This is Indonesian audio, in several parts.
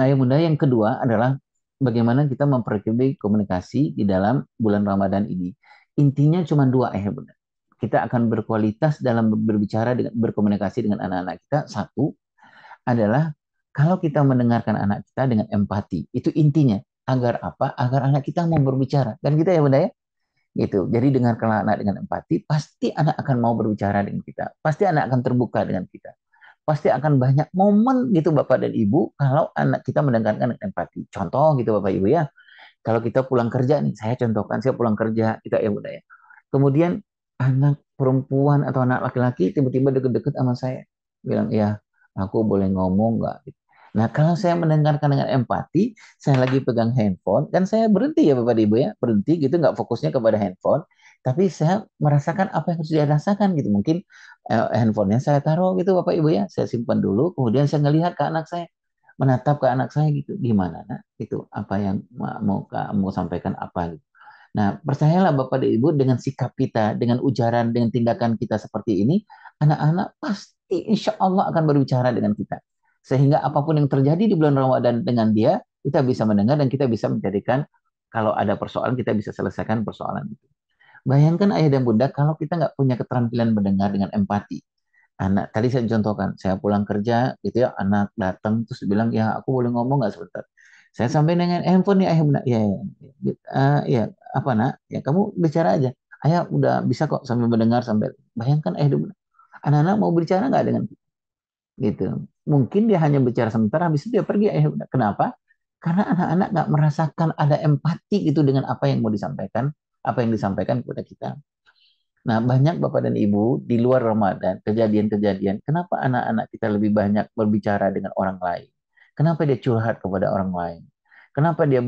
Nah, yang mudah yang kedua adalah bagaimana kita memperbaiki komunikasi di dalam bulan Ramadan ini. Intinya cuma dua eh bunda. Kita akan berkualitas dalam berbicara dengan berkomunikasi dengan anak-anak kita. Satu adalah kalau kita mendengarkan anak kita dengan empati, itu intinya. Agar apa? Agar anak kita mau berbicara. Dan kita ya bunda ya, gitu. Jadi dengarkanlah anak dengan empati, pasti anak akan mau berbicara dengan kita, pasti anak akan terbuka dengan kita pasti akan banyak momen gitu Bapak dan Ibu kalau anak kita mendengarkan empati. Contoh gitu Bapak Ibu ya. Kalau kita pulang kerja nih, saya contohkan saya pulang kerja kita ya udah ya. Kemudian anak perempuan atau anak laki-laki tiba-tiba deket-deket sama saya bilang ya aku boleh ngomong nggak? Nah kalau saya mendengarkan dengan empati, saya lagi pegang handphone dan saya berhenti ya Bapak Ibu ya berhenti gitu nggak fokusnya kepada handphone, tapi saya merasakan apa yang sudah rasakan gitu mungkin eh, handphonenya saya taruh gitu bapak ibu ya saya simpan dulu kemudian saya ngelihat ke anak saya menatap ke anak saya gitu gimana nah itu apa yang mau kamu sampaikan apa gitu nah percayalah bapak dan ibu dengan sikap kita dengan ujaran dengan tindakan kita seperti ini anak-anak pasti insya Allah akan berbicara dengan kita sehingga apapun yang terjadi di bulan Ramadan dengan dia kita bisa mendengar dan kita bisa menjadikan kalau ada persoalan kita bisa selesaikan persoalan itu. Bayangkan ayah dan bunda kalau kita nggak punya keterampilan mendengar dengan empati. Anak tadi saya contohkan, saya pulang kerja gitu ya, anak datang terus bilang ya aku boleh ngomong nggak sebentar. Saya sampai dengan handphone nih ayah bunda, ya ya, ya, eh, ya apa nak, ya kamu bicara aja. Ayah udah bisa kok sambil mendengar sambil bayangkan ayah dan bunda. Anak-anak mau bicara nggak dengan kita? Gitu. Mungkin dia hanya bicara sebentar, habis itu dia pergi ayah bunda. Kenapa? Karena anak-anak nggak merasakan ada empati gitu dengan apa yang mau disampaikan apa yang disampaikan kepada kita. Nah, banyak Bapak dan Ibu di luar Ramadan, kejadian-kejadian, kenapa anak-anak kita lebih banyak berbicara dengan orang lain? Kenapa dia curhat kepada orang lain? Kenapa dia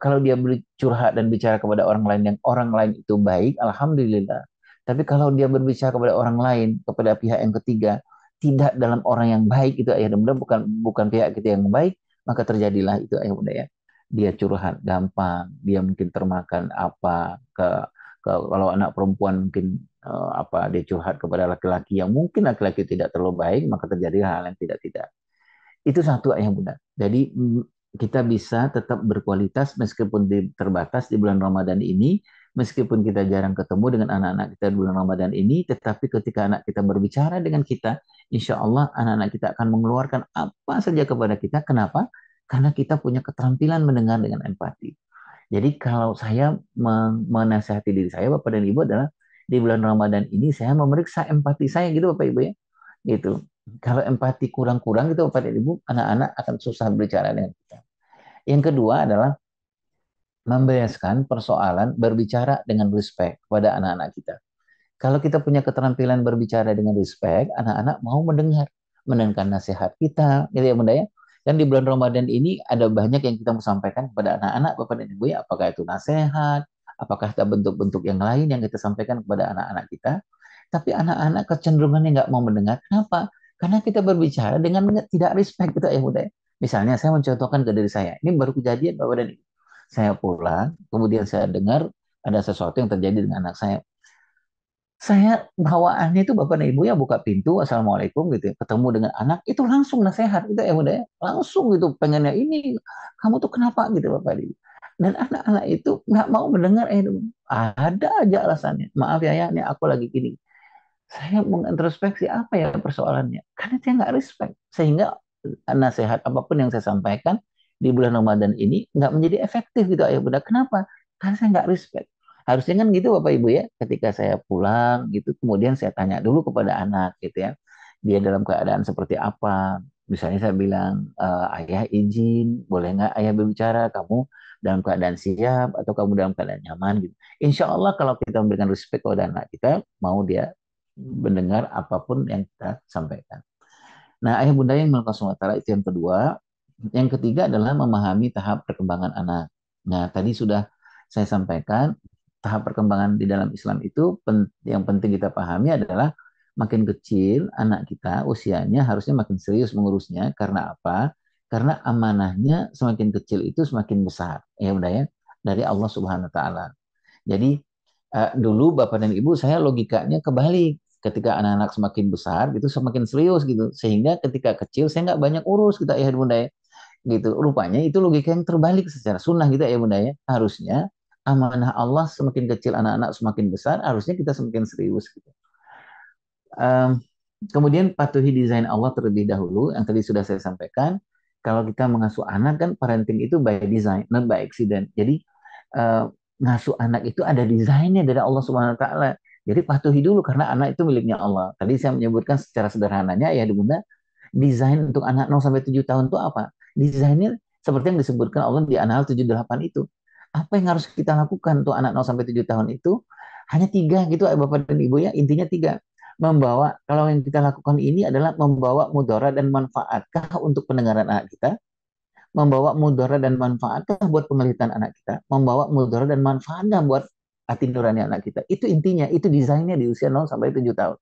kalau dia curhat dan bicara kepada orang lain yang orang lain itu baik, alhamdulillah. Tapi kalau dia berbicara kepada orang lain, kepada pihak yang ketiga, tidak dalam orang yang baik itu ayah bunda bukan bukan pihak kita yang baik, maka terjadilah itu ayah bunda ya dia curhat gampang, dia mungkin termakan apa ke, ke kalau anak perempuan mungkin uh, apa dia curhat kepada laki-laki yang mungkin laki-laki tidak terlalu baik, maka terjadi hal yang tidak-tidak. Itu satu yang benar. Jadi kita bisa tetap berkualitas meskipun di, terbatas di bulan Ramadan ini, meskipun kita jarang ketemu dengan anak-anak kita di bulan Ramadan ini, tetapi ketika anak kita berbicara dengan kita, insya Allah anak-anak kita akan mengeluarkan apa saja kepada kita. Kenapa? Karena kita punya keterampilan mendengar dengan empati. Jadi kalau saya menasehati diri saya, Bapak dan Ibu adalah di bulan Ramadan ini saya memeriksa empati saya gitu Bapak Ibu ya. Gitu. Kalau empati kurang-kurang gitu Bapak dan Ibu, anak-anak akan susah berbicara dengan kita. Yang kedua adalah membereskan persoalan berbicara dengan respect kepada anak-anak kita. Kalau kita punya keterampilan berbicara dengan respect, anak-anak mau mendengar, mendengarkan nasihat kita, gitu ya Bunda ya. Dan di bulan Ramadan ini ada banyak yang kita mau sampaikan kepada anak-anak, Bapak dan Ibu ya, apakah itu nasihat, apakah ada bentuk-bentuk yang lain yang kita sampaikan kepada anak-anak kita. Tapi anak-anak kecenderungannya nggak mau mendengar. Kenapa? Karena kita berbicara dengan tidak respect gitu ya, Bunda. Misalnya saya mencontohkan ke diri saya. Ini baru kejadian Bapak dan Ibu. Saya pulang, kemudian saya dengar ada sesuatu yang terjadi dengan anak saya saya bawaannya itu bapak dan ibu ya buka pintu assalamualaikum gitu ya. ketemu dengan anak itu langsung nasehat itu ya udah ya, langsung gitu pengennya ini kamu tuh kenapa gitu bapak ibu dan anak-anak itu nggak mau mendengar eh ada aja alasannya maaf ya ya ini aku lagi gini saya mengintrospeksi apa ya persoalannya karena saya nggak respect sehingga nasihat apapun yang saya sampaikan di bulan Ramadan ini nggak menjadi efektif gitu ayah bunda kenapa karena saya nggak respect Harusnya kan gitu Bapak Ibu ya, ketika saya pulang gitu kemudian saya tanya dulu kepada anak gitu ya. Dia dalam keadaan seperti apa? Misalnya saya bilang, e, ayah izin, boleh nggak ayah berbicara? Kamu dalam keadaan siap atau kamu dalam keadaan nyaman gitu. Insya Allah kalau kita memberikan respect kepada anak kita, mau dia mendengar apapun yang kita sampaikan. Nah, ayah bunda yang melakukan sementara itu yang kedua. Yang ketiga adalah memahami tahap perkembangan anak. Nah, tadi sudah saya sampaikan tahap perkembangan di dalam Islam itu yang penting kita pahami adalah makin kecil anak kita usianya harusnya makin serius mengurusnya karena apa? Karena amanahnya semakin kecil itu semakin besar ya udah ya dari Allah Subhanahu wa taala. Jadi uh, dulu Bapak dan Ibu saya logikanya kebalik. Ketika anak-anak semakin besar gitu semakin serius gitu sehingga ketika kecil saya nggak banyak urus kita gitu, ya Bunda ya. Gitu. Rupanya itu logika yang terbalik secara sunnah gitu ya Bunda ya. Harusnya amanah Allah semakin kecil anak-anak semakin besar, harusnya kita semakin serius. Gitu. Um, kemudian patuhi desain Allah terlebih dahulu, yang tadi sudah saya sampaikan. Kalau kita mengasuh anak kan parenting itu by design, not by accident. Jadi uh, ngasuh anak itu ada desainnya dari Allah Subhanahu Wa Taala. Jadi patuhi dulu karena anak itu miliknya Allah. Tadi saya menyebutkan secara sederhananya ya bunda desain untuk anak 0 sampai tujuh tahun itu apa? Desainnya seperti yang disebutkan Allah di tujuh 78 itu apa yang harus kita lakukan untuk anak 0 sampai 7 tahun itu hanya tiga gitu eh, Bapak dan Ibu ya intinya tiga membawa kalau yang kita lakukan ini adalah membawa mudara dan manfaatkah untuk pendengaran anak kita membawa mudara dan manfaatkah buat penglihatan anak kita membawa mudara dan manfaatkah buat hati nurani anak kita itu intinya itu desainnya di usia 0 sampai 7 tahun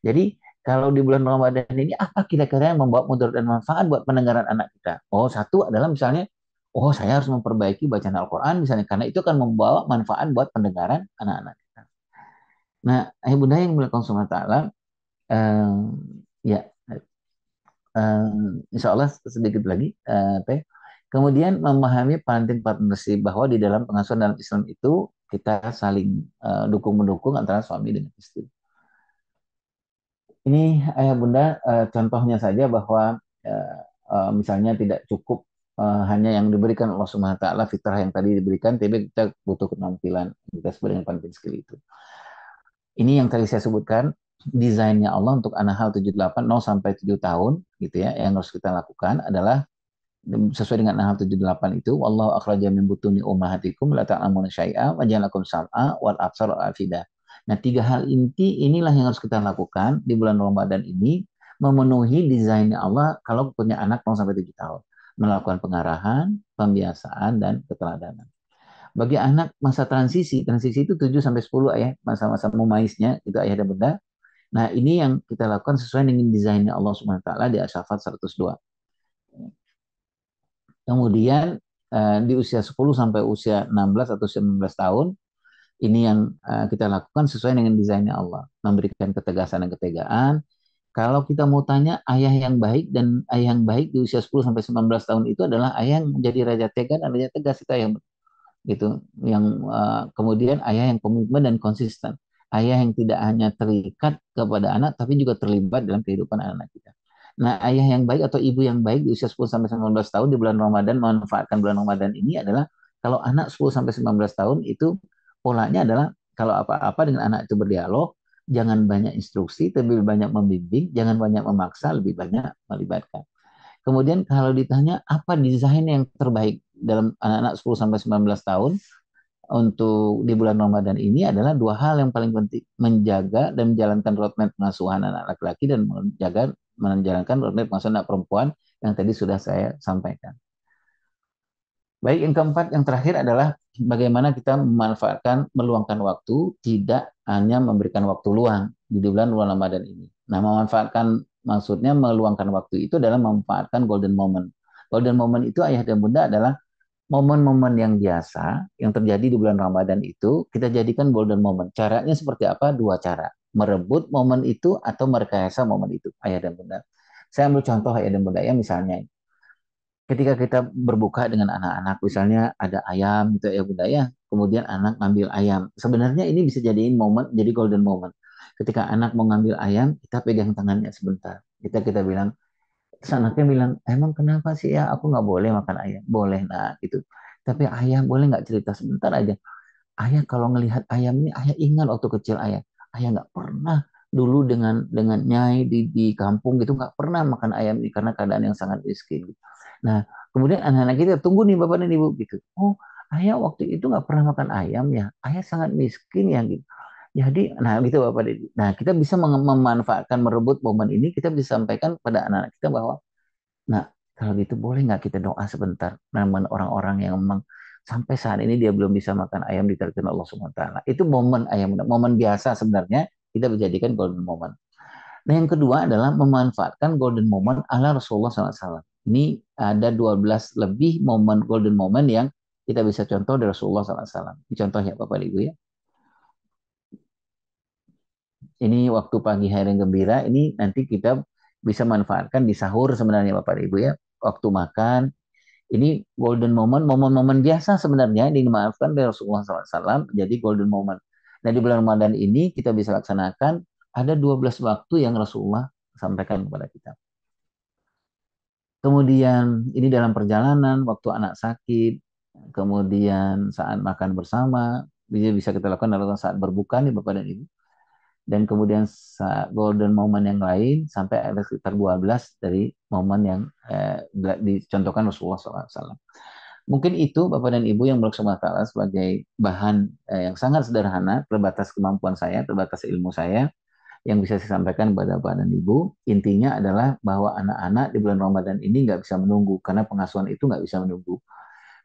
jadi kalau di bulan Ramadan ini apa kira-kira yang membawa mudara dan manfaat buat pendengaran anak kita oh satu adalah misalnya oh saya harus memperbaiki bacaan Al-Quran misalnya karena itu akan membawa manfaat buat pendengaran anak-anak kita. Nah, ayah eh, bunda yang mulai konsumen Taala, eh, ya, eh, insya Allah sedikit lagi, eh, teh. Kemudian memahami parenting partnership bahwa di dalam pengasuhan dalam Islam itu kita saling uh, eh, dukung mendukung antara suami dengan istri. Ini ayah bunda uh, contohnya saja bahwa uh, misalnya tidak cukup uh, hanya yang diberikan Allah Subhanahu taala fitrah yang tadi diberikan tapi kita butuh penampilan kita sebenarnya dengan penting skill itu. Ini yang tadi saya sebutkan desainnya Allah untuk anak hal 78 0 sampai 7 tahun gitu ya yang harus kita lakukan adalah sesuai dengan anak Nahal 78 itu Allah akhraja min butuni ummahatikum la ta'lamuna syai'a wa ja'alakum sam'a wal absar afida. Nah, tiga hal inti inilah yang harus kita lakukan di bulan Ramadan ini memenuhi desain Allah kalau punya anak 0 sampai 7 tahun. Melakukan pengarahan, pembiasaan dan keteladanan. Bagi anak masa transisi, transisi itu 7 sampai 10 ayah, masa-masa mumaisnya itu ayah dan bunda. Nah, ini yang kita lakukan sesuai dengan desainnya Allah Subhanahu wa taala di Asyafat 102. Kemudian eh, di usia 10 sampai usia 16 atau 19 tahun ini yang eh, kita lakukan sesuai dengan desainnya Allah, memberikan ketegasan dan ketegaan, kalau kita mau tanya ayah yang baik dan ayah yang baik di usia 10 sampai 19 tahun itu adalah ayah yang menjadi raja tega dan raja tegas itu ayah gitu yang uh, kemudian ayah yang komitmen dan konsisten. Ayah yang tidak hanya terikat kepada anak tapi juga terlibat dalam kehidupan anak kita. Nah, ayah yang baik atau ibu yang baik di usia 10 sampai 19 tahun di bulan Ramadan memanfaatkan bulan Ramadan ini adalah kalau anak 10 sampai 19 tahun itu polanya adalah kalau apa-apa dengan anak itu berdialog, jangan banyak instruksi, tapi lebih banyak membimbing, jangan banyak memaksa, lebih banyak melibatkan. Kemudian kalau ditanya apa desain yang terbaik dalam anak-anak 10 sampai 19 tahun untuk di bulan Ramadan ini adalah dua hal yang paling penting, menjaga dan menjalankan roadmap pengasuhan anak laki-laki dan menjaga menjalankan roadmap pengasuhan anak perempuan yang tadi sudah saya sampaikan. Baik, yang keempat, yang terakhir adalah bagaimana kita memanfaatkan, meluangkan waktu, tidak hanya memberikan waktu luang di bulan bulan Ramadan ini. Nah, memanfaatkan maksudnya meluangkan waktu itu adalah memanfaatkan golden moment. Golden moment itu ayah dan bunda adalah momen-momen yang biasa yang terjadi di bulan Ramadan itu kita jadikan golden moment. Caranya seperti apa? Dua cara. Merebut momen itu atau merekayasa momen itu, ayah dan bunda. Saya ambil contoh ayah dan bunda ya misalnya ketika kita berbuka dengan anak-anak misalnya ada ayam gitu ya bunda ya kemudian anak ngambil ayam sebenarnya ini bisa jadiin momen jadi golden moment ketika anak mau ngambil ayam kita pegang tangannya sebentar kita kita bilang terus anaknya bilang emang kenapa sih ya aku nggak boleh makan ayam boleh nak itu. tapi ayam boleh nggak cerita sebentar aja ayah kalau ngelihat ayam ini ayah ingat waktu kecil ayah ayah nggak pernah dulu dengan dengan nyai di di kampung gitu nggak pernah makan ayam ini karena keadaan yang sangat miskin gitu Nah, kemudian anak-anak kita tunggu nih bapak dan ibu gitu. Oh, ayah waktu itu nggak pernah makan ayam ya. Ayah sangat miskin ya gitu. Jadi, nah gitu Bapak dan ibu Nah, kita bisa memanfaatkan merebut momen ini, kita bisa sampaikan pada anak-anak kita bahwa, nah kalau gitu boleh nggak kita doa sebentar namun orang-orang yang memang sampai saat ini dia belum bisa makan ayam di Allah Subhanahu Taala. Itu momen ayam, momen biasa sebenarnya kita menjadikan golden moment. Nah yang kedua adalah memanfaatkan golden moment ala Rasulullah SAW. Ini ada 12 lebih momen golden moment yang kita bisa contoh dari Rasulullah SAW. Ini contohnya Bapak Ibu ya. Ini waktu pagi hari yang gembira, ini nanti kita bisa manfaatkan di sahur sebenarnya Bapak Ibu ya. Waktu makan, ini golden moment, momen-momen biasa sebenarnya ini dimaafkan dari Rasulullah SAW jadi golden moment. Nah di bulan Ramadan ini kita bisa laksanakan ada 12 waktu yang Rasulullah sampaikan kepada kita. Kemudian ini dalam perjalanan, waktu anak sakit, kemudian saat makan bersama, bisa bisa kita lakukan dalam saat berbuka nih Bapak dan Ibu. Dan kemudian saat golden moment yang lain sampai ada sekitar 12 dari momen yang eh, dicontohkan Rasulullah SAW. Mungkin itu Bapak dan Ibu yang Ta'ala sebagai bahan eh, yang sangat sederhana, terbatas kemampuan saya, terbatas ilmu saya yang bisa saya sampaikan kepada Bapak dan Ibu, intinya adalah bahwa anak-anak di bulan Ramadan ini nggak bisa menunggu, karena pengasuhan itu nggak bisa menunggu.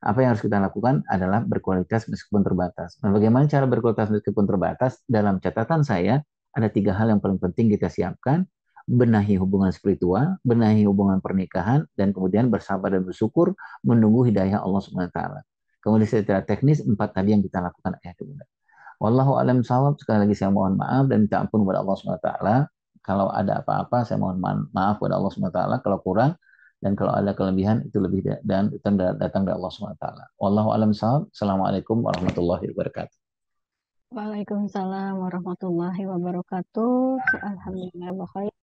Apa yang harus kita lakukan adalah berkualitas meskipun terbatas. Nah, bagaimana cara berkualitas meskipun terbatas? Dalam catatan saya, ada tiga hal yang paling penting kita siapkan, benahi hubungan spiritual, benahi hubungan pernikahan, dan kemudian bersabar dan bersyukur menunggu hidayah Allah SWT. Kemudian secara teknis empat tadi yang kita lakukan ayat kemudian. Wallahu alam sawab. Sekali lagi saya mohon maaf dan minta ampun kepada Allah SWT. Kalau ada apa-apa saya mohon maaf kepada Allah SWT. Kalau kurang dan kalau ada kelebihan itu lebih dan itu datang dari Allah SWT. Wallahu alam sawab. Assalamualaikum warahmatullahi wabarakatuh. Waalaikumsalam warahmatullahi wabarakatuh. Alhamdulillah